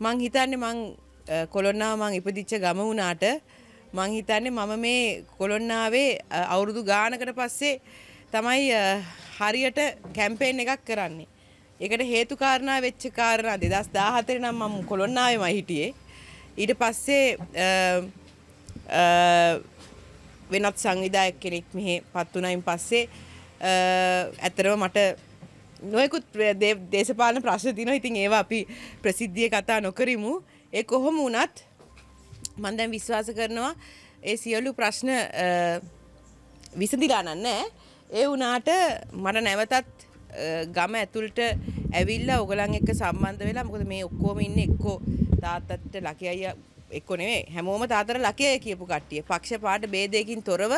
මං හිතන්නේ මං කොළොන්නාව මං ඉපදිච්ච ගම වුණාට මං හිතන්නේ මම මේ කොළොන්නාවේ අවුරුදු ගානකට පස්සේ තමයි හරියට කැම්පේන් එකක් කරන්නේ. ඒකට හේතු කාරණා වෙච්ච කාරණා 2014 නම් මම කොළොන්නාවේම හිටියේ. ඊට පස්සේ වෙනත් සංවිධායක කෙනෙක් මෙහි පත් වුණයින් පස්සේ ඇත්තටම මට නොයකුත් දේශපාලන ප්‍රශ්න තියෙනවා. ඉතින් ඒවා අපි ප්‍රසිද්ධියේ කතා නොකරිමු. ඒ කොහොම වුණත් මම දැන් විශ්වාස කරනවා ඒ සියලු ප්‍රශ්න විසඳිලා නැහැ. ඒ වුණාට මට නැවතත් ගම ඇතුළට ඇවිල්ලා ඔයගලන් එක්ක සම්බන්ධ වෙලා මොකද මේ ඔක්කොම ඉන්නේ එක්කෝ තාත්තට ලකි අයියා එක්කෝ නෙමෙයි හැමෝම තාත්තට ලකි අයියා කියපු කට්ටිය. පක්ෂ පාට ભેදයකින් තොරව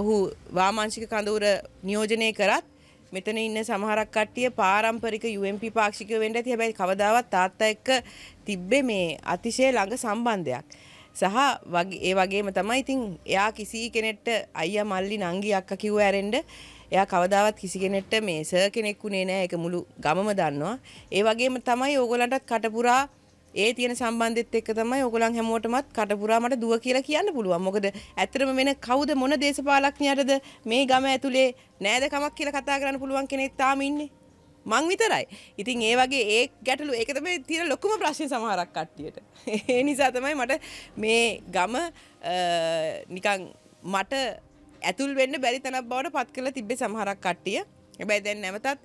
ඔහු වාමාංශික කඳවුර නියෝජනය කරත් මෙතන ඉන්න සමහරක් කට්ටිය පාරම්පරික UMP පාක්ෂිකයෝ වෙන්න ඇති. හැබැයි කවදාවත් තාත්තා එක්ක තිබ්බේ මේ අතිශය ළඟ සම්බන්ධයක්. සහ වගේ ඒ වගේම තමයි ඉතින් එයා කිසි කෙනෙක්ට අයියා මල්ලි නංගි අක්කා කිව්ව ඇරෙන්න එයා කවදාවත් කිසි කෙනෙක්ට මේ සර් කෙනෙක් උනේ නැහැ. ඒක මුළු ගමම දන්නවා. ඒ වගේම තමයි ඕගොල්ලන්ටත් කටපුරා ඒ තියෙන සම්බන්ධෙත් එක්ක තමයි ඔයගොල්ලන් හැමෝටමත් කටපුරා මට දුව කියලා කියන්න පුළුවන්. මොකද ඇත්තටම වෙන කවුද මොන දේශපාලඥයටද මේ ගම ඇතුලේ නෑදකමක් කියලා කතා කරන්න පුළුවන් කෙනෙක් තාම ඉන්නේ. මං විතරයි. ඉතින් ඒ වගේ ඒ ගැටලු ඒක තමයි තියෙන ලොකුම ප්‍රශ්නේ සමහරක් කට්ටියට. ඒ නිසා තමයි මට මේ ගම නිකන් මට ඇතුල් වෙන්න බැරි තැනක් බවට පත් කරලා තිබ්බේ සමහරක් කට්ටිය. හැබැයි දැන් නැවතත්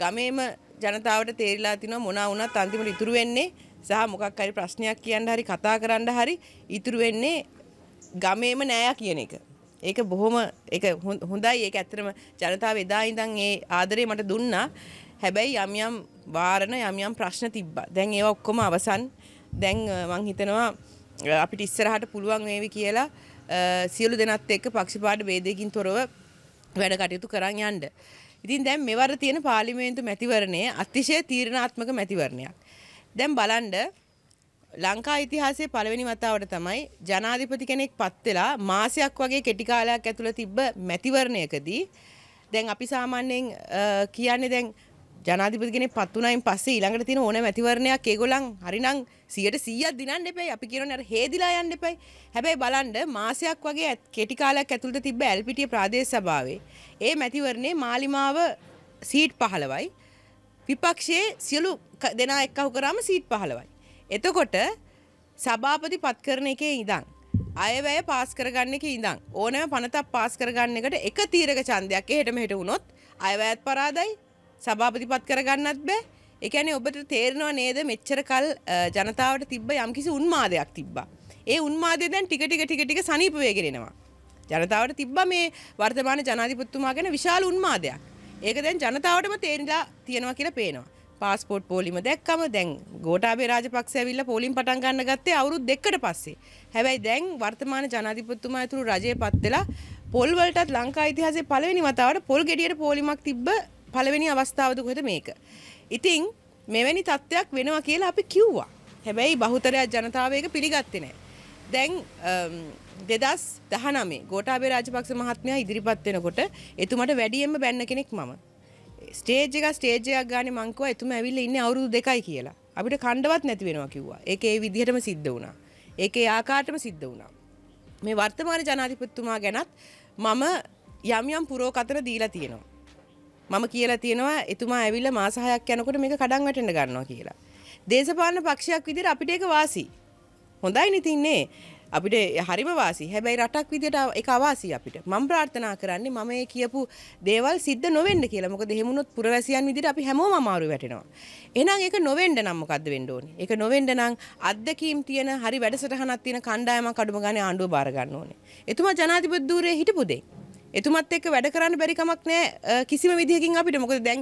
ගමේම ජනතාවට තේරිලා තිනවා මොනවා වුණත් අන්තිමට ඉතුරු වෙන්නේ සහ මොකක් හරි ප්‍රශ්නයක් කියන්න හරි කතා කරන්න හරි ඉතුරු වෙන්නේ ගමේම නෑය කියන එක. ඒක බොහොම ඒක හොඳයි ඒක ඇත්තටම ජනතාව එදා ඉඳන් ඒ ආදරේ මට දුන්නා. හැබැයි යම් යම් වාරණ යම් යම් ප්‍රශ්න තිබ්බා. දැන් ඒවා ඔක්කොම අවසන්. දැන් මං හිතනවා අපිට ඉස්සරහට පුළුවන් වේවි කියලා සියලු දෙනත් එක්ක පක්ෂපාත ભેදයකින් තොරව වැඩ කටයුතු කරන් යන්න. ඉතින් දැන් මෙවර තියෙන පාර්ලිමේන්තු මැතිවරණය අතිශය තීරණාත්මක මැතිවරණයක්. දැන් බලන්ඩ ලංකා ඉතිහාසයේ පළවෙනි වතාවට තමයි ජනාධිපති කෙනෙක් පත් වෙලා මාසයක් වගේ කෙටි කාලයක් ඇතුළත තිබ්බ මැතිවරණයකදී දැන් අපි සාමාන්‍යයෙන් කියන්නේ දැන් ජනාධිපති කෙනෙක් පත් වුණායින් පස්සේ ඊළඟට තියෙන ඕනෑම ඇතිවරණයක් ඒගොල්ලන් හරිනම් 100%ක් දිනන්න එපයි. අපි කියනවනේ අර හේදිලා යන්න එපයි. හැබැයි බලන්න මාසයක් වගේ කෙටි කාලයක් ඇතුළත තිබ්බ ඇල්පිටිය ප්‍රාදේශ සභාවේ ඒ මැතිවරණේ මාලිමාව සීට් 15යි. විපක්ෂයේ සියලු දෙනා එක්කහු කරාම සීට් පහලවයි. එතකොට සභාපති පත් කරන එකේ ඉඳං. අයවැය පාස් කරගන්න එක ඉඳං ඕනෑම පනතක් පාස් කරගන්න එකට එක තීරක චන්දයක් එහෙට මෙහෙට වුණොත් අයවැයත් පරාදයි සභාපති පත් කරගන්නත් බෑ එකැනේ ඔබට තේරෙනවා නේද මෙච්චර කල් ජනතාවට තිබ්බ යම්කිසි උන්මාදයක් තිබ්බා. ඒ උන්මාදය දැන් ටික ටික ටික ටික සනීප වෙගෙනවා. ජනතාවට තිබ්බා මේ වර්තමාන ජනාධිපතිතුමා ගැන විශාල උන්මාදයක්. ඒක දැන් ජනතාවටම තේරිලා තියෙනවා කියලා පේනවා. පාස්පෝට් පෝලිම දැක්කම දැන් ගෝටාබේ රාජපක්ෂ ඇවිල්ලා පෝලිම් පටන් ගන්න ගත්තේ අවුරුදු දෙකකට පස්සේ. හැබැයි දැන් වර්තමාන ජනාධිපතිතුමා ඇතුළු රජය පත් වෙලා පොල් වලටත් ලංකා ඉතිහාසයේ පළවෙනි වතාවට පොල් ගෙඩියට පෝලිමක් තිබ්බ පළවෙනි අවස්ථාවද කොහෙද මේක. ඉතින් මෙවැනි තත්ත්වයක් වෙනවා කියලා අපි කිව්වා. හැබැයි බහුතරයක් ජනතාව ඒක පිළිගත්තේ නැහැ. දැන් දෙදස් දහනමේ ගෝටාබේ රාජපක්ෂ මහත්මයා ඉදිරිපත් වෙනකොට එතුමට වැඩියෙන්ම බැන්න කෙනෙක් මම. ස්ටේජ් එක ස්ටේජ් එකක් ගානේ මං කිව්වා එතුමා ඇවිල්ලා ඉන්නේ අවුරුදු දෙකයි කියලා. අපිට කණ්ඩවත් නැති වෙනවා කිව්වා. ඒක ඒ විදිහටම සිද්ධ වුණා. ඒක ඒ ආකාරයටම සිද්ධ වුණා. මේ වර්තමාන ජනාධිපතිතුමා ගැනත් මම යම් යම් පුරෝකතන දීලා තියෙනවා. මම කියලා තියෙනවා එතුමා ඇවිල්ලා මාස හයක් යනකොට මේක කඩන් වැටෙන්න ගන්නවා කියලා. දේශපාලන පක්ෂයක් විදිහට අපිට ඒක වාසි. හොඳයි නේ තින්නේ. අපිට හරිම වාසි හැබැයි රටක් විදියට එක අවාසි අපිට මම ප්‍රාර්ථනා කරන්නේ මම මේ කියපු දේවල් සිද්ධ නොවෙන්න කියලා. මොකද එහෙම වුණොත් පුරවැසියන් විදියට අපි හැමෝම අමාරු වැටෙනවා. එහෙනම් ඒක නොවෙන්න නම් මොකද්ද වෙන්න ඕනේ? ඒක නොවෙන්න නම් අද්දකීම් තියෙන හරි වැඩසටහනක් තියෙන කණ්ඩායමක් අඩුම ගානේ ආණ්ඩුව බාර ගන්න ඕනේ. එතුමා ජනාධිපති ධූරයේ හිටපු දෙයි. එතුමත් එක්ක වැඩ කරන්න බැරි කමක් නෑ කිසිම විදිහකින් අපිට මොකද දැන්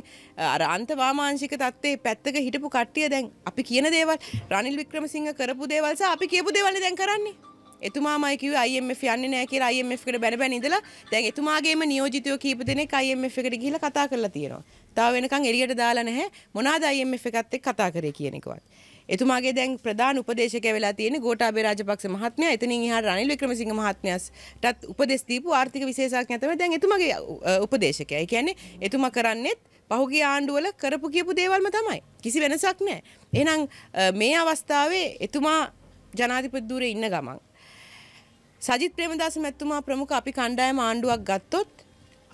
අර අන්තවාමාංශික தත්තේ පැත්තක හිටපු කට්ටිය දැන් අපි කියන දේවල් රනිල් වික්‍රමසිංහ කරපු දේවල් සහ අපි කියපු දේවල්නේ දැන් කරන්නේ එතුමාමයි කිව්වේ IMF යන්නේ නැහැ කියලා IMF එකට බැන බැන ඉඳලා දැන් එතුමාගේම නියෝජිතයෝ කීප දෙනෙක් IMF එකට ගිහිල්ලා කතා කරලා තියෙනවා. තාම වෙනකන් එළියට දාලා නැහැ මොනවාද IMF එකත් එක්ක කතා කරේ කියන එකවත්. එතුමාගේ දැන් ප්‍රධාන උපදේශකයා වෙලා තියෙන ගෝඨාභය රාජපක්ෂ මහත්මයා එතනින් එහාට රනිල් වික්‍රමසිංහ මහත්මයාටත් උපදෙස් දීපු ආර්ථික විශේෂඥයා තමයි දැන් එතුමාගේ උපදේශකයා. ඒ කියන්නේ එතුමා කරන්නේත් පහුගිය ආණ්ඩුවල කරපු කියපු දේවල්ම තමයි. කිසි වෙනසක් නැහැ. එහෙනම් මේ අවස්ථාවේ එතුමා ජනාධිපති ධුරේ ඉන්න ගමන් සජිත් ප්‍රේමදාස මැතිතුමා ප්‍රමුඛ අපි කණ්ඩායම ආණ්ඩුවක් ගත්තොත්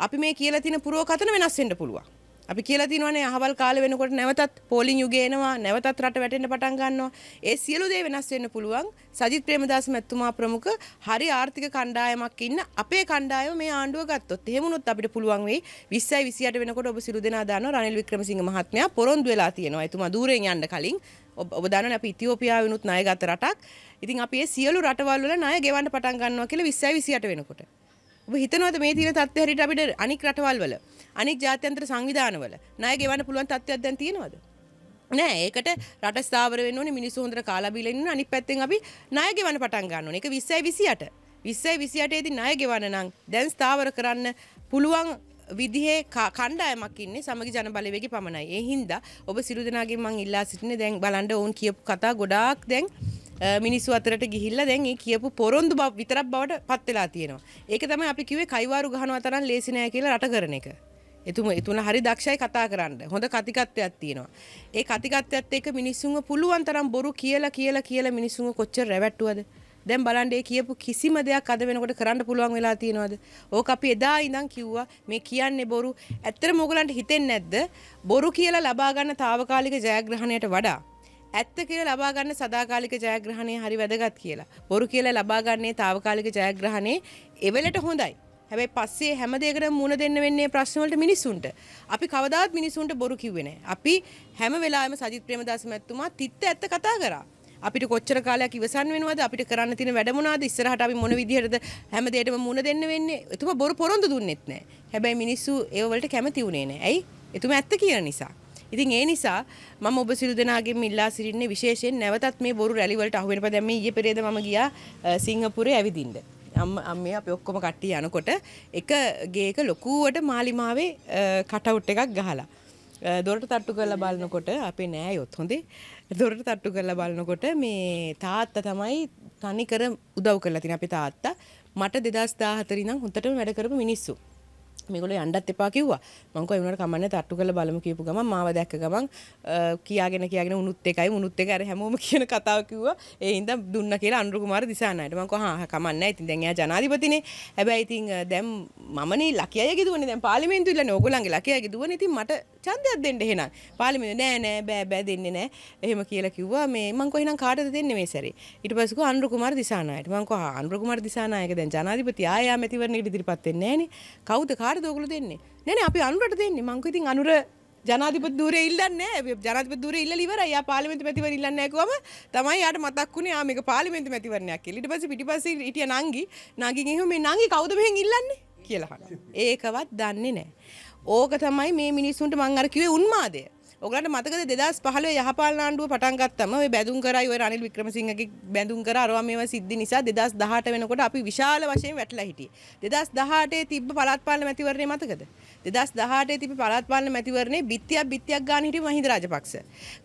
අපි මේ කියලා තියෙන පුරවකතන වෙනස් වෙන්න පුළුවන්. අපි කියලා තියෙනවානේ අහවල් කාලේ වෙනකොට නැවතත් පෝලිං යුගය එනවා නැවතත් රට වැටෙන්න පටන් ගන්නවා. ඒ සියලු දේ වෙනස් වෙන්න පුළුවන්. සජිත් ප්‍රේමදාස මැතිතුමා ප්‍රමුඛ හරි ආර්ථික කණ්ඩායමක් ඉන්න අපේ කණ්ඩායම මේ ආණ්ඩුව ගත්තොත් එහෙම වුණොත් අපිට පුළුවන් වෙයි 20යි 28 වෙනකොට ඔබ සිළු දෙනා දානවා රනිල් වික්‍රමසිංහ මහත්මයා පොරොන්දු වෙලා තියෙනවා. එතුමා දූරෙන් යන්න කලින් ඔබ දන්න අප ඉතිෝපියා වනුත් නායගත රටක් ඉතින් අපේ සියලු රටවල්ල නාය ගෙවන්න පටන් ගන්නවා කියල විස්සයි විසිට වෙනකොට ඔබ හිතනවද මේ තියෙන තත්ත්වය හරියට අපිට අනික් රටවල් වල අනික් ජාත්‍යන්තර සංවිධානවල ණය ගෙවන්න පුළුවන් තත්ත්වයක් දැන් තියෙනවද නෑ ඒකට රට ස්ථාවර වෙන්න ඕනේ මිනිස්සු හොඳට කාලා බීලා ඉන්න අනිත් පැත්තෙන් අපි ණය ගෙවන්න පටන් ගන්න ඕනේ ඒක 20යි 28 20යි 28 දී ණය ගෙවන්න නම් දැන් ස්ථාවර කරන්න පුළුවන් විදිහේ කණ්ඩායමක් ඉන්නේ සමගි ජන බලවේගය පමණයි. ඒ හින්දා ඔබ සිළු දෙනාගෙන් මං ඉල්ලා සිටින්නේ දැන් බලන්න ඕන් කියපු කතා ගොඩාක් දැන් මිනිස්සු අතරට ගිහිල්ලා දැන් ඒ කියපු පොරොන්දු බව විතරක් බවට පත් වෙලා තියෙනවා. ඒක තමයි අපි කිව්වේ කයිවාරු ගහනවා තරම් ලේසි නෑ කියලා රට කරන එක. එතුම එතුන හරි දක්ෂයි කතා කරන්න හොඳ කතිකත්වයක් තියෙනවා. ඒ කතිකත්වයත් එක්ක මිනිස්සුන්ව පුළුවන් තරම් බොරු කියලා කියලා කියලා මිනිස්සුන්ව කොච්චර රැවට්ටුවද? දැන් බලන්න ඒ කියපු කිසිම දෙයක් අද වෙනකොට කරන්න පුළුවන් වෙලා තියෙනවද? ඕක අපි එදා ඉඳන් කිව්වා මේ කියන්නේ බොරු. ඇත්තටම ඕගලන්ට හිතෙන්නේ නැද්ද? බොරු කියලා ලබා ගන්න తాවකාලික ජයග්‍රහණයට වඩා ඇත්ත කියලා ලබා ගන්න සදාකාලික ජයග්‍රහණය හරි වැදගත් කියලා. බොරු කියලා ලබා ගන්නේ తాවකාලික ජයග්‍රහණේ එවලට හොඳයි. හැබැයි පස්සේ හැම දෙයකටම මුණ දෙන්න වෙන්නේ ප්‍රශ්න වලට මිනිසුන්ට. අපි කවදාවත් මිනිසුන්ට බොරු කිව්වේ නැහැ. අපි හැම වෙලාවෙම සජිත් ප්‍රේමදාස මැතිතුමා තිත්ත ඇත්ත කතා කරා. අපිට කොච්චර කාලයක් ඉවසන් වෙනවද අපිට කරන්න තියෙන වැඩ මොනවද ඉස්සරහට අපි මොන විදිහටද හැම දෙයකටම මුණ දෙන්න වෙන්නේ එතුමා බොරු පොරොන්දු දුන්නෙත් නැහැ හැබැයි මිනිස්සු ඒව වලට කැමති වුණේ නැහැ ඇයි එතුමා ඇත්ත කියන නිසා ඉතින් ඒ නිසා මම ඔබ සිළු දෙනාගෙන් ඉල්ලා සිටින්නේ විශේෂයෙන් නැවතත් මේ බොරු රැලි වලට අහු වෙනපද දැන් මේ ඊයේ පෙරේද මම ගියා සිංගප්පූරේ ඇවිදින්න. අම්මේ අපි ඔක්කොම කට්ටිය යනකොට එක ගේක ලොකුවට මාලිමාවේ කටවුට් එකක් ගහලා දොරට තට්ටු කරලා බලනකොට අපේ නෑ යොත් හොඳේ දොරට තට්ටු කරලා බලනකොට මේ තාත්තා තමයි තනිකර උදව් කරලා තින අපි තාත්තා මට දෙදස් දාහතරිනම් හොතටම වැඩ කරපු මිනිස්සු මේගොල්ලෝ යන්නත් එපා කිව්වා. මම කෝ ඒ උනාට කමන්නේ තට්ටු කරලා බලමු කියපු ගමන් මාව දැක්ක ගමන් කියාගෙන කියාගෙන උනුත් එකයි උනුත් එක අර හැමෝම කියන කතාව කිව්වා. ඒ හින්දා දුන්න කියලා අනුර කුමාර දිසානායට. මම කෝ හා කමන්නේ. ඉතින් දැන් එයා ජනාධිපතිනේ. හැබැයි ඉතින් දැන් මමනේ ලකියය කිදුවනේ දැන් පාර්ලිමේන්තුවේ ඉල්ලන්නේ ඕගොල්ලන්ගේ ලකියය කිදුවනේ. ඉතින් මට ඡන්දයක් දෙන්න එහෙනම්. පාර්ලිමේන්තුවේ නෑ නෑ බෑ බෑ දෙන්නේ නෑ. එහෙම කියලා කිව්වා. මේ මම කෝ එහෙනම් කාටද දෙන්නේ මේ සැරේ? ඊට පස්සේ කෝ අනුර කුමාර දිසානායට. මම කෝ අනුර කුමාර දිසානායක දැන් ජනාධිපති ආය ආමැතිවරණයට ඉදිරිපත් වෙන්නේ නෑනේ. කවුද කාට කාට දෝගල දෙන්නේ නැන අපි අනුරට දෙන්නේ මංක ඉතින් අනුර ජනාධිප දුර ඉල්ලන්න ජනත දුර ඉල්ල ඉවර යා පාලිමෙන්ති මැතිව ඉල්ලන්නකවම තමයි යාට මතක්ුණේ ආමික පාලිමෙන්ති මැතිවරණයක් ඉට පස පිටිපස ඉටිය නංගි නගින් එහම මේ නංගි කවුදමහෙන් ඉල්ලන්නේ කියලහන ඒකවත් දන්නේ නෑ ඕක තමයි මේ මිනිස්සුන්ට මං අර කිවේ උන්මාදය ඔගලන්ට මතකද 2015 යහපාලන ආණ්ඩුව පටන් ගත්තම ওই බැඳුම් කරයි ওই රනිල් වික්‍රමසිංහගේ බැඳුම් කර අරවා මේවා සිද්ධි නිසා 2018 වෙනකොට අපි විශාල වශයෙන් වැටලා හිටියේ 2018 තිබ්බ පළාත් පාලන මැතිවරණය මතකද 2018 තිබ්බ පළාත් පාලන මැතිවරණේ බිත්තියක් බිත්තියක් ගන්න හිටිය මහින්ද රාජපක්ෂ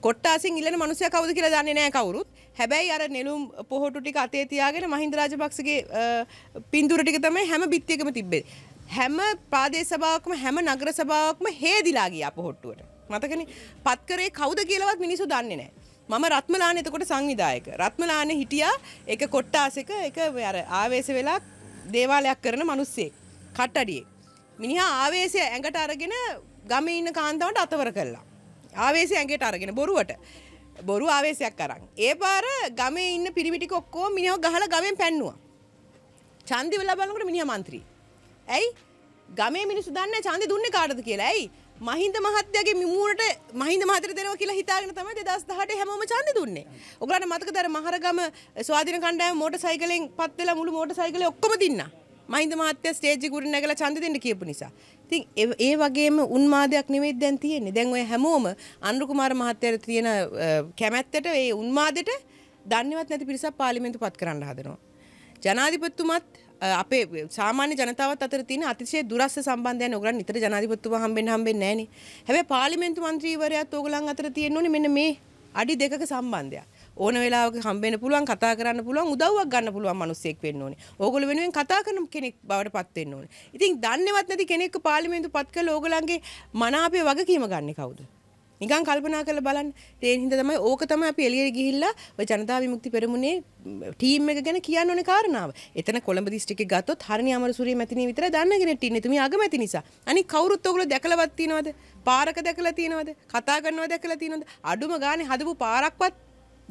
කොට්ටාසින් ඉල්ලන මිනිස්සයා කවුද කියලා දන්නේ නැහැ කවුරුත් හැබැයි අර නෙළුම් පොහොටු ටික අතේ තියාගෙන මහින්ද රාජපක්ෂගේ පින්දුර ටික තමයි හැම බිත්තියකම තිබ්බේ හැම ප්‍රාදේශ සභාවකම හැම නගර සභාවකම හේදිලා ගියා පොහොට්ටුවට මතකන පත්කරේ කවුද කියලවත් මිනිසු දන්නේ නෑ. මම රත්මලාන එතකොට සංවිධායක. රත්මලාන හිටියා එක කොට්ටාසක එක අර ආවේශ වෙලා දේවාලයක් කරන මනුස්සේ. කට්ටඩියේ. මිනිහා ආවේශය ඇඟට අරගෙන ගමේ ඉන්න කාන්තාවට අතවර කළා. ආවේශය ඇඟට අරගෙන බොරුවට. බොරු ආවේශයක් අරන්. ඒ පාර ගමේ ඉන්න පිරිමිටික ඔක්කොම මිනිහව ගහලා ගමෙන් පැන්නුවා. ඡන්දි වෙලා බලනකොට මිනිහා മന്ത്രി. ඇයි? ගමේ මිනිස්සු දන්නේ ඡන්දි දුන්නේ කාටද කියලා. ඇයි? මහින්ද මහත්තයාගේ මිමුණට මහින්ද මහතර දෙනවා කියලා හිතාගෙන තමයි 2018 හැමෝම ඡන්දෙ දුන්නේ. ඔයගලන්ට මතකද අර මහරගම ස්වාධීන කණ්ඩායම මෝටර් සයිකලෙන් පත් වෙලා මුළු මෝටර් සයිකලෙ ඔක්කොම දින්නා. මහින්ද මහත්තයා ස්ටේජ් එක උඩ නැගලා ඡන්දෙ දෙන්න කියපු නිසා. ඉතින් ඒ වගේම උන්මාදයක් නෙමෙයි දැන් තියෙන්නේ. දැන් ඔය හැමෝම අනුර කුමාර මහත්තයාට තියෙන කැමැත්තට ඒ උන්මාදෙට දන්නේවත් නැති පිරිසක් පාර්ලිමේන්තු පත් කරන්න හදනවා. ජනාධිපතිතුමත් අපේ සාමාන්‍ය ජනතාවත් අතර තියෙන අතිශය දුරස්ස සම්බන්ධයක් ඕගලන් නිතර ජනාධිපතිතුමා හම්බෙන්න හම්බෙන්නේ නැහනේ. හැබැයි පාර්ලිමේන්තු මන්ත්‍රීවරයාත් ඕගලන් අතර තියෙන්නේ මෙන්න මේ අඩි දෙකක සම්බන්ධයක්. ඕන වෙලාවක හම්බෙන්න පුළුවන් කතා කරන්න පුළුවන් උදව්වක් ගන්න පුළුවන් මිනිස්සෙක් වෙන්න ඕනේ. ඕගොල්ලෝ වෙනුවෙන් කතා කරන කෙනෙක් බවට පත් වෙන්න ඕනේ. ඉතින් දන්නේවත් නැති කෙනෙක්ව පාර්ලිමේන්තු පත් කළ ඕගලන්ගේ මනාපේ වගකීම ගන්නේ කවුද? නිකන් කල්පනා කරලා බලන්න. ඒ හින්දා තමයි ඕක තමයි අපි එළියට ගිහිල්ලා ඔය ජනතා විමුක්ති පෙරමුණේ ටීම් එක ගැන කියන්න ඕනේ කාරණාව. එතන කොළඹ දිස්ත්‍රික්කේ ගත්තොත් හරිනි අමරසූරිය මැතිණිය විතර දන්න කෙනෙක් ඉන්නේ. තුමි අගමැති නිසා. අනික කවුරුත් ඔයගොල්ලෝ දැකලවත් තියනවද? පාරක දැකලා තියනවද? කතා කරනවා දැකලා තියනවද? අඩුම ගානේ හදපු පාරක්වත්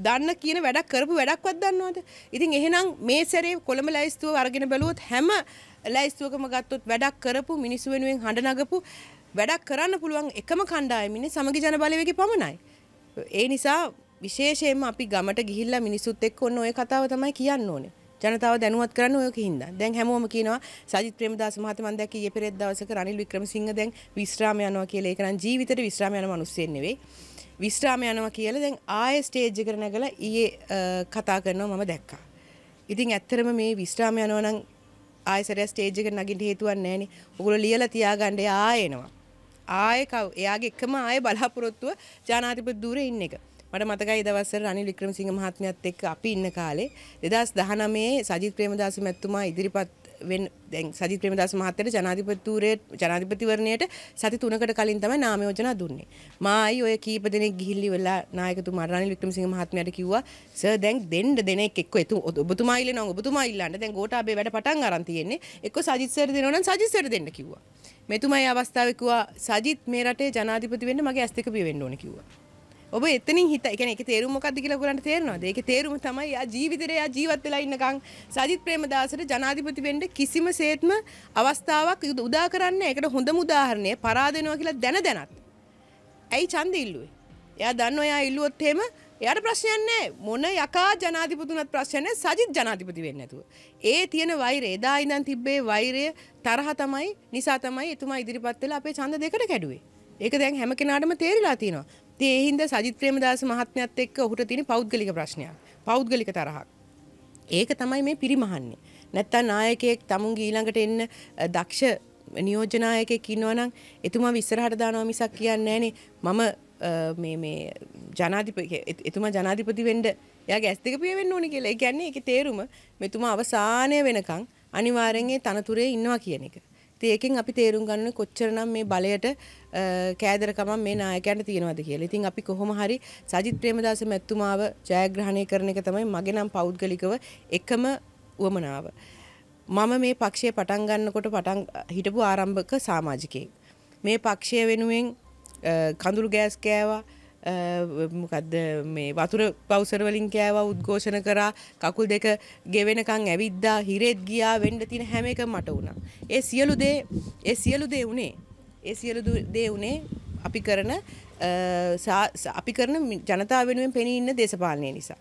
දන්න කියන වැඩක් කරපු වැඩක්වත් දන්නවද? ඉතින් එහෙනම් මේ සැරේ කොළඹ ලැයිස්තුව අරගෙන බැලුවොත් හැම ලැයිස්තුවකම ගත්තොත් වැඩක් කරපු මිනිස්සු වෙනුවෙන් හඬ නගපු වැඩක් කරන්න පුළුවන් එකම කණ්ඩායමිනේ සමගි ජනබලවේගය පමණයි. ඒ නිසා විශේෂයෙන්ම අපි ගමට ගිහිල්ලා මිනිසුත් එක්ක ඔන්න ඔය කතාව තමයි කියන්න ඕනේ. ජනතාව දැනුවත් කරන්න ඔයක හින්දා. දැන් හැමෝම කියනවා සජිත් ප්‍රේමදාස මහත්මයා මම දැක්කේ ඊයේ පෙරේද දවසක රනිල් වික්‍රමසිංහ දැන් විශ්‍රාම යනවා කියලා. ඒක නම් ජීවිතේට විශ්‍රාම යන මිනිස්සෙක් නෙවෙයි. විශ්‍රාම යනවා කියලා දැන් ආයේ ස්ටේජ් එකට නැගලා ඊයේ කතා කරනවා මම දැක්කා. ඉතින් ඇත්තටම මේ විශ්‍රාම යනවා නම් ආයෙ සරය ස්ටේජ් එකට නගින්න හේතුවක් නැහැ නේ. ඔයගොල්ලෝ ලියලා තියාගන්න ආයෙ එනවා. ආය එයාගේ එකම ආය බලාපොරොත්තුව ජනාධිපති දූරේ ඉන්න එක. මට මතකයි දවස්සර රනිල් වික්‍රමසිංහ මහත්මයාත් එක්ක අපි ඉන්න කාලේ 2019 සජිත් ප්‍රේමදාස මැතිතුමා ඉදිරිපත් වෙන් දැන් සජිත් ප්‍රේමදාස මහත්තයාට ජනාධිපතිවරේ ජනාධිපතිවරණයට සති 3කට කලින් තමයි නාම යෝජනා දුන්නේ. මායි ඔය කීප දෙනෙක් ගිහිල්ලි වෙලා නායකතුමා රනිල් වික්‍රමසිංහ මහත්මයාට කිව්වා සර් දැන් දෙන්න දෙනෙක් එක්ක එතු ඔබතුමා ඉල්ලනවා ඔබතුමා ඉල්ලන්න දැන් ගෝඨාභය වැඩ පටන් අරන් තියෙන්නේ. එක්ක සජිත් සර් දෙනවා නම් සජිත් සර් දෙන්න කිව්වා. මෙතුමයි අවස්ථාවේ කිව්වා සජිත් මේ රටේ ජනාධිපති වෙන්න මගේ ඇස් දෙක පිය වෙන්න ඕනේ කිව්වා. ඔබ එතනින් හිත, ඒ කියන්නේ ඒකේ තේරුම මොකක්ද කියලා ඔයගලන්ට තේරෙනවද? ඒකේ තේරුම තමයි යා ජීවිතේ යා ජීවත් වෙලා ඉන්නකම් සජිත් ප්‍රේමදාසට ජනාධිපති වෙන්න කිසිමසේත්ම අවස්ථාවක් උදා කරන්නේ. ඒකට හොඳම උදාහරණය පරාද වෙනවා කියලා දැන දැනත්. ඇයි ඡන්ද ඉල්ලුවේ? එයා දන්නවා එයා ඉල්ලුවොත් එහෙම එයාට ප්‍රශ්නයක් නැහැ මොන යකා ජනාධිපතිතුණත් ප්‍රශ්නයක් නැහැ සජිත් ජනාධිපති වෙන්නේ නැතුව. ඒ තියෙන වෛරය එදා ඉඳන් තිබ්බේ වෛරය තරහ තමයි නිසා තමයි එතුමා ඉදිරිපත් වෙලා අපේ ඡන්ද දෙකට කැඩුවේ. ඒක දැන් හැම කෙනාටම තේරිලා තියෙනවා. ඉතින් ඒ හින්දා සජිත් ප්‍රේමදාස මහත්මයාත් එක්ක ඔහුට තියෙන පෞද්ගලික ප්‍රශ්නයක්. පෞද්ගලික තරහක්. ඒක තමයි මේ පිරිමහන්නේ. නැත්තම් නායකයෙක් තමුන්ගේ ඊළඟට එන්න දක්ෂ නියෝජනායකයෙක් ඉන්නවනම් එතුමා විස්සරහට දානවා මිසක් කියන්නේ නැහනේ. මම ජනාතිප එතුමා ජනාධිපති වෙන්ඩ යා ගැස්තික පියවෙන්න ඕනි කියලා ගැන්නේ එක තේරුම මෙතුමා අවසානය වෙනකං අනිවාරෙන්ගේ තනතුරේ ඉන්නවා කියන එක. ඒකෙන් අපි තේරුම් ගන්න කොච්චරනම් මේ බලයට කෑදරකම මේ නායකයන්ට තියෙනවද කියලා. ඉතින් අපි කොහොම හරි සජිත් ප්‍රේමදාස මැතිතුමාව ජයග්‍රහණය කරන එක තමයි මගේ නම් පෞද්ගලිකව එකම උවමනාව. මම මේ පක්ෂය පටන් ගන්නකොට පටන් හිටපු ආරම්භක සමාජිකයෙක්. මේ පක්ෂය වෙනුවෙන් කඳුළු ගෑස් කෑවා මොකක්ද මේ වතුර පවසරවලින් කෑවා උද්ඝෝෂණ කරා කකුල් දෙක ගෙවෙනකං ඇවිද්දා හිරෙත් ගියා වෙන්ඩ තින හැම එක මට වුණා. ඒ සියලු දේ ඒ සියලු දේ වුණේ ඒ සියලු දේ වුණේ අපි කරන අපි කරන ජනතා වෙනුවෙන් පෙනී ඉන්න දේශපාලනය නිසා.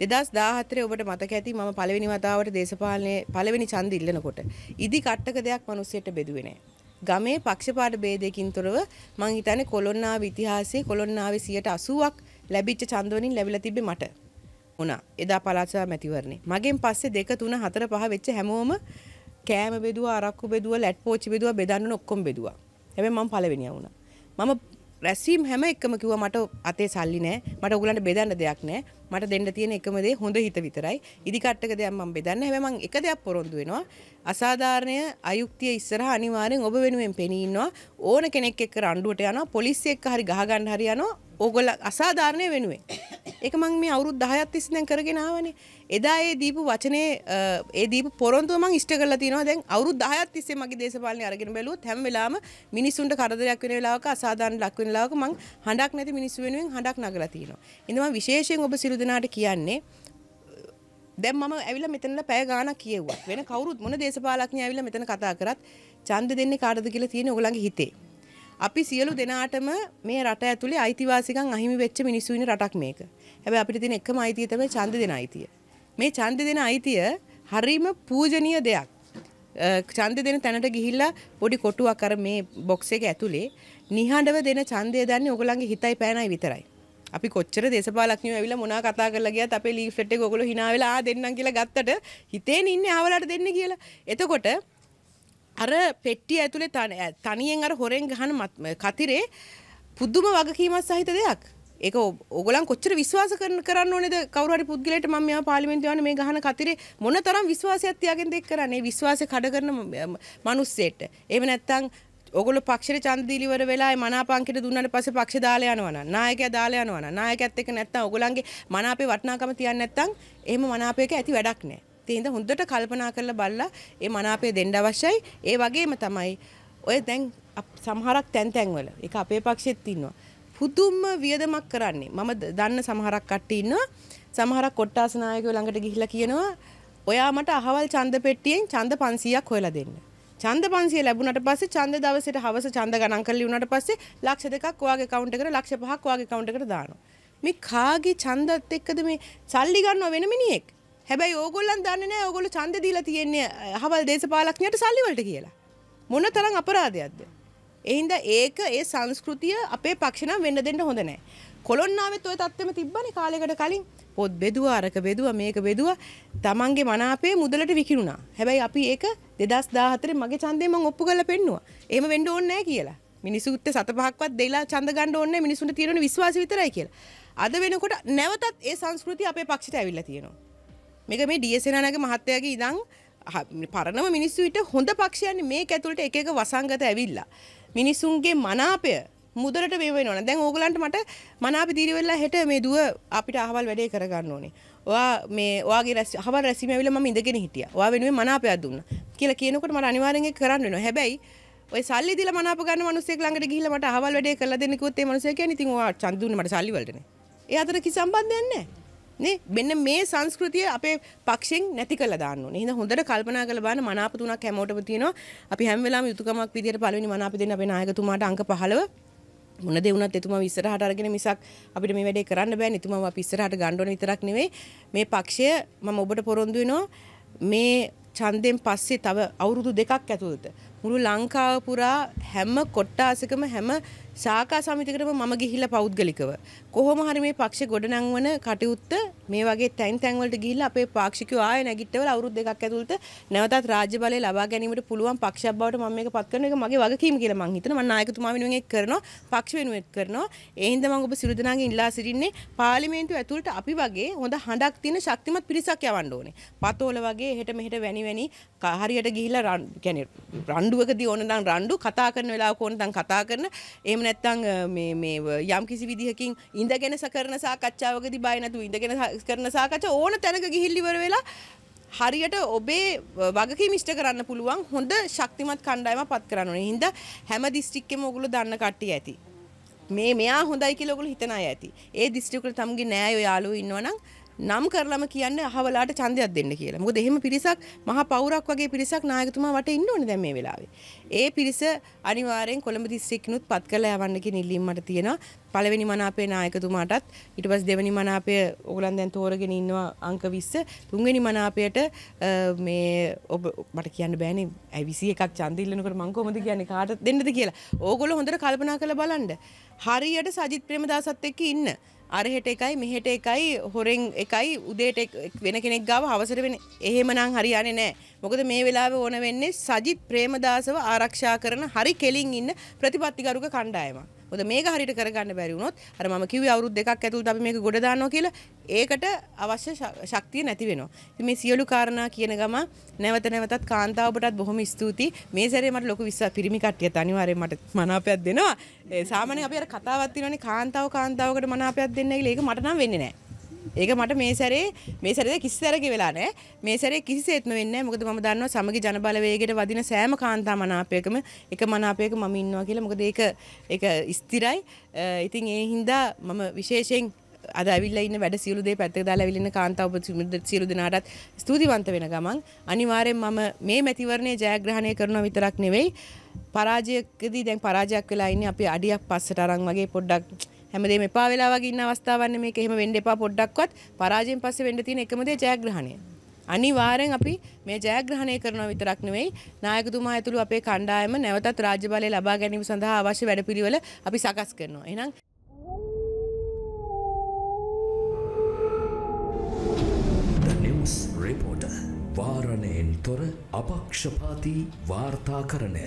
දෙදස් දාහතරේ ඔබට මතක ඇති මම පළවෙනි වතාවට දේශපාලනය පළවෙනි ඡන්ද ඉල්ලනකොට ඉදි කට්ටක දෙයක් මිනිස්සුන්ට බෙදුවේ නැහැ. ගමේ පක්ෂපාට ભેදයකින් තොරව මං හිතන්නේ කොළොන්නාව ඉතිහාසයේ කොළොන්නාවේ 80ක් ලැබිච්ච ඡන්දවලින් ලැබිලා තිබ්බේ මට. වුණා. එදා පළාත් සභා මැතිවරණේ. මගෙන් පස්සේ 2 3 4 5 වෙච්ච හැමෝම කෑම බෙදුවා, අරක්කු බෙදුවා, ලැට් පෝච්චි බෙදුවා, බෙදන්න ඕන ඔක්කොම බෙදුවා. හැබැයි මම පළවෙනියා වුණා. මම රැස්වීම් හැම එකම කිව්ව මට අතේ සල්ලි නෑ මට ඔගලන්ට බෙදන්න දෙයක් නෑ මට දෙන්න තියෙන එකම දේ හොඳ හිත විතරයි ඉදිකට්ටක දෙයක් මම බෙදන්න හැබැයි මම එක දෙයක් පොරොන්දු වෙනවා අසාධාරණය අයුක්තිය ඉස්සරහා අනිවාර්යෙන් ඔබ වෙනුවෙන් පෙනී ඉන්නවා ඕන කෙනෙක් එක්ක රණ්ඩුවට යනවා පොලිසිය එක්ක හරි ගහ ගන්න හරි යනවා ඕගොල්ල අසාධාරණය වෙනුවෙන්. ඒක මං මේ අවුරුදු 10ක් තිස්සේ දැන් කරගෙන ආවනේ. එදා ඒ දීපු වචනේ ඒ දීපු පොරොන්දුව මං ඉෂ්ට කරලා තිනවා. දැන් අවුරුදු 10ක් තිස්සේ මගේ දේශපාලනේ අරගෙන බැලුවොත් හැම වෙලාවම මිනිසුන්ට කරදරයක් වෙන වෙලාවක අසාධාරණ ලක් වෙන වෙලාවක මං හඬක් නැති මිනිස්සු වෙනුවෙන් හඬක් නගලා තිනවා. ඉතින් මම විශේෂයෙන් ඔබ සිළු දෙනාට කියන්නේ දැන් මම ඇවිල්ලා මෙතනලා පැය ගාණක් කියෙව්වා. වෙන කවුරුත් මොන දේශපාලඥයෙක් ඇවිල්ලා මෙතන කතා කරත් ඡන්ද දෙන්නේ කාටද කියලා තියෙන්නේ ඔයගලගේ හිතේ. අපි සියලු දෙනාටම මේ රට ඇතුලේ අයිතිවාසිකම් අහිමි වෙච්ච මිනිස්සු ඉන්න රටක් මේක. හැබැයි අපිට තියෙන එකම අයිතිය තමයි ඡන්ද දෙන අයිතිය. මේ ඡන්ද දෙන අයිතිය හරීම පූජනීය දෙයක්. ඡන්ද දෙන තැනට ගිහිල්ලා පොඩි කොටුවක් අර මේ බොක්ස් එක ඇතුලේ නිහඬව දෙන ඡන්දය දන්නේ ඔයගොල්ලන්ගේ හිතයි පෑනයි විතරයි. අපි කොච්චර දේශපාලඥයෝ ඇවිල්ලා මොනා කතා කරලා ගියත් අපේ ලීෆ්ලට් එක ඔයගොල්ලෝ hina වෙලා ආ දෙන්නම් කියලා ගත්තට හිතේන ඉන්නේ ආවලාට දෙන්න කියලා. එතකොට අර පෙට්ටිය ඇතුලේ තනියෙන් අර හොරෙන් ගහන කතිරේ පුදුම වගකීමක් සහිත දෙයක්. ඒක ඔගලන් කොච්චර විශ්වාස කරන කරන්න ඕනේද කවුරු හරි පුද්ගලයට මම මෙයා පාර්ලිමේන්තුව යන මේ ගහන කතරේ මොනතරම් විශ්වාසයක් තියාගෙන දෙක් කරන්නේ විශ්වාසය කඩ කරන මිනිස්සෙට. එහෙම නැත්නම් ඔගොල්ලෝ පක්ෂේ ඡන්දීලිවර වෙලා මනාපංකිට දුන්නාට පස්සේ පක්ෂ දාලා යනවා නන නායකයා දාලා යනවා නන නායකයත් එක්ක නැත්නම් ඔගලන්ගේ මනාපේ වටිනාකම තියන්නේ නැත්නම් එහෙම මනාපයක ඇති වැඩක් නැහැ. ඒ හින්දා හොඳට කල්පනා කරලා බලලා ඒ මනාපය දෙන්න අවශ්‍යයි. ඒ වගේම තමයි ඔය දැන් සමහරක් තැන් තැන්වල ඒක අපේ පක්ෂෙත් ඉන්නවා. පුදුම වියදමක් කරන්නේ. මම දන්න සමහරක් කට්ටිය ඉන්නවා. සමහරක් කොට්ටාස නායකයෝ ළඟට ගිහිල්ලා කියනවා ඔයා මට අහවල් ඡන්ද පෙට්ටියෙන් ඡන්ද 500ක් හොයලා දෙන්න. ඡන්ද 500 ලැබුණට පස්සේ ඡන්ද දවසේට හවස ඡන්ද ගණන් කරලි වුණාට පස්සේ ලක්ෂ දෙකක් ඔයාගේ account එකට ලක්ෂ පහක් ඔයාගේ account එකට දානවා. මේ කාගේ ඡන්දත් එක්කද මේ සල්ලි ගන්නව වෙන මිනිහෙක්? හැබැයි ඕගොල්ලන් දන්නේ නැහැ ඕගොල්ලෝ ඡන්ද දීලා තියෙන්නේ අහවල් දේශපාලඥයට සල්ලි වලට කියලා. මොන තරම් අපරාධයක්ද? එහින්ද ඒක ඒ සංස්කෘතිය අපේ පක්ෂ නම් වෙන්න දෙන්න හොඳ නැහැ. කොළොන්නාවෙත් ওই தත්ත්වෙම තිබ්බනේ කාලයකට කලින්. පොත් බෙදුවා අරක බෙදුවා මේක බෙදුවා තමන්ගේ මනාපේ මුදලට විකිණුණා. හැබැයි අපි ඒක 2014 මගේ ඡන්දේ මම ඔප්පු කරලා පෙන්නුවා. එහෙම වෙන්න ඕනේ නැහැ කියලා. මිනිසුන්ට සත පහක්වත් දෙලා ඡන්ද ගන්න ඕනේ නැහැ. මිනිසුන්ට තියෙන විශ්වාසය විතරයි කියලා. අද වෙනකොට නැවතත් ඒ සංස්කෘතිය අපේ පක්ෂයට ඇවිල්ලා තියෙනවා. මේක මේ ඩියසේනාගේ මහත්තයාගේ ඉඳන් පරණම මිනිස්සුන්ට හොඳ පක්ෂයන්නේ මේ ඇතුළට එක එක වසංගත ඇවිල්ලා. මිනිසුන්ගේ මනාපය මුදලට මේ වෙනවා. දැන් ඕගලන්ට මට මනාප දීරි වෙලා හෙට මේ දුව අපිට අහවල් වැඩේ කරගන්න ඕනේ. ඔයා මේ ඔයාගේ රැස් අහවල් රැස්වීම ඇවිල්ලා මම ඉඳගෙන හිටියා. ඔයා වෙනුවෙන් මනාපයක් දුන්නා කියලා කියනකොට මට අනිවාර්යෙන් ඒක කරන්න වෙනවා. හැබැයි ඔය සල්ලි දීලා මනාප ගන්න මිනිස්සෙක් ළඟට ගිහිල්ලා මට අහවල් වැඩේ කරලා දෙන්න කිව්වොත් ඒ මිනිස්සයා කියන්නේ ඉතින් ඔයා ඡන්දුන්නේ මට සල්ලි වලටනේ. ඒ අතර කිසි සම්බන්ධයක් නැහැ. නේ මෙන්න මේ සංස්කෘතිය අපේ පක්ෂෙන් නැති කළා දාන්න ඕනේ. එහෙනම් හොඳට කල්පනා කරලා බලන්න මනාප තුනක් හැමෝටම තියෙනවා. අපි හැම වෙලාවෙම යුතුයකමක් විදියට පළවෙනි මනාප දෙන්න අපේ නායකතුමාට අංක 15 මොන දේ වුණත් එතුමා ඉස්සරහට අරගෙන මිසක් අපිට මේ වැඩේ කරන්න බෑනේ. එතුමා අපි ඉස්සරහට ගන්න ඕන විතරක් නෙවෙයි. මේ පක්ෂය මම ඔබට පොරොන්දු වෙනවා මේ ඡන්දයෙන් පස්සේ තව අවුරුදු දෙකක් ඇතුළත මුළු ලංකාව පුරා හැම කොට්ටාසකම හැම සාකා සමිතිකටම මම ගිහිල්ලා පෞද්ගලිකව කොහොම හරි මේ පක්ෂ ගොඩනංවන කටයුත්ත මේ වගේ තැන් තැන් වලට ගිහිල්ලා අපේ පාක්ෂිකයෝ ආය නැගිටවල අවුරුදු දෙකක් ඇතුළත නැවතත් රාජ්‍ය බලය ලබා ගැනීමට පුළුවන් පක්ෂයක් බවට මම මේක පත් කරන එක මගේ වගකීම කියලා මං හිතනවා මම නායකතුමා වෙනුවෙන් ඒක කරනවා පක්ෂ වෙනුවෙන් කරනවා ඒ හින්දා මම ඔබ සිරු දෙනාගෙන් ඉල්ලා සිටින්නේ පාර්ලිමේන්තුව ඇතුළට අපි වගේ හොඳ හඬක් තියෙන ශක්තිමත් පිරිසක් යවන්න ඕනේ පතෝල වගේ හෙට මෙහෙට වැනි වැනි හරියට ගිහිල්ලා يعني රණ්ඩුවකදී ඕන නම් රණ්ඩු කතා කරන වෙලාවක ඕන නම් කතා කරන එහෙම නැත්තං යම් කිසි විදිහකින් ඉඳගෙන සකරන සාකච්ඡාවක දිබයි නැතු ඉඳගෙන කරන සාකච්ඡ ඕන තැනක ගිහිල්ලිවර වෙලා හරියට ඔබේ වගකි මිෂ්ට කරන්න පුළුවන් හොඳ ශක්තිමත් කණ්ඩායම පත් කරන්න ඕනේ. හින්දා හැම දිස්ත්‍රික්කෙම ඔගොල්ලෝ දන්න කට්ටිය ඇති. මේ මෙයා හොඳයි කියලා ඔගොල්ලෝ හිතන අය ඇති. ඒ දිස්ත්‍රික්කවල තමගේ නෑ ඔය යාළුවෝ ඉන්නවනම් නම් කරලම කියන්න අහවලාට ඡන්දයක් දෙන්න කියලා. මොකද එහෙම පිරිසක් මහා පවුරක් වගේ පිරිසක් නායකතුමා වට ඉන්න ඕනේ දැන් මේ වෙලාවේ. ඒ පිරිස අනිවාර්යෙන් කොළඹ දිස්ත්‍රික්කිනුත් පත් කරලා යවන්න කියන ඉල්ලීම් මට තියෙනවා. පළවෙනි මනාපේ නායකතුමාටත් ඊට පස්සේ දෙවෙනි මනාපය ඕගලන් දැන් තෝරගෙන ඉන්නවා අංක 20 තුන්වෙනි මනාපයට මේ ඔබ මට කියන්න බෑනේ ඇයි 21ක් ඡන්ද ඉල්ලනකොට මං කොහොමද කියන්නේ කාටද දෙන්නද කියලා. ඕගොල්ලෝ හොඳට කල්පනා කරලා බලන්න. හරියට සජිත් ප්‍රේමදාසත් එක්ක ඉන්න අරහෙට එකයි මෙහෙට එකයි හොරෙන් එකයි උදේට වෙන කෙනෙක් ගාව හවසට වෙන එහෙමනම් හරියන්නේ නැහැ. මොකද මේ වෙලාවේ ඕන වෙන්නේ සජිත් ප්‍රේමදාසව ආරක්ෂා කරන හරි කෙලින් ඉන්න ප්‍රතිපත්තිගරුක කණ්ඩායමක්. මොකද මේක හරියට කරගන්න බැරි වුණොත් අර මම කිව්වේ අවුරුදු දෙකක් ඇතුළත අපි මේක ගොඩ දානවා කියලා ඒකට අවශ්‍ය ශක්තිය නැති වෙනවා. ඉතින් මේ සියලු කාරණා කියන ගම නැවත නැවතත් කාන්තාව ඔබටත් බොහොම ස්තුතියි. මේ සැරේ මට ලොකු විශ්වාස පිරිමි කට්ටියත් අනිවාර්යෙන් මට මනාපයක් දෙනවා. සාමාන්‍යයෙන් අපි අර කතාවක් තියෙනවානේ කාන්තාව කාන්තාවකට මනාපයක් දෙන්න කියලා. ඒක මට නම් වෙන්නේ නැහැ. ඒක මට මේ සැරේ මේ සැරේ කිසිසැරක වෙලා නැහැ. මේ සැරේ කිසිසේත්ම වෙන්නේ නැහැ. මොකද මම දන්නවා සමගි ජනබලවේගයට වදින සෑම කාන්තා මනාපයකම එක මනාපයක මම ඉන්නවා කියලා. මොකද ඒක ඒක ස්ථිරයි. ඉතින් ඒ හින්දා මම විශේෂයෙන් අද ඇවිල්ලා ඉන්න වැඩ සියලු දේ පැත්තක දාලා ඇවිල්ලා ඉන්න කාන්තා ඔබ සියලු දෙනාටත් ස්තුතිවන්ත වෙන ගමන් අනිවාර්යෙන් මම මේ මැතිවරණය ජයග්‍රහණය කරනවා විතරක් නෙවෙයි පරාජයකදී දැන් පරාජයක් වෙලා ඉන්නේ අපි අඩියක් පස්සට අරන් වගේ පොඩ්ඩක් හැමදේම එපා වෙලා වගේ ඉන්න අවස්ථාවක් නෙමෙයි මේක. එහෙම වෙන්න එපා පොඩ්ඩක්වත්. පරාජයෙන් පස්සේ වෙන්න තියෙන එකම දේ ජයග්‍රහණය. අනිවාර්යෙන් අපි මේ ජයග්‍රහණය කරනවා විතරක් නෙවෙයි නායකතුමා ඇතුළු අපේ කණ්ඩායම නැවතත් රාජ්‍ය බලය ලබා ගැනීම සඳහා අවශ්‍ය වැඩපිළිවෙල අපි සකස් කරනවා. එහෙනම් රිපෝටර් වාරණයෙන් තොර අපක්ෂපාති වාර්තාකරණය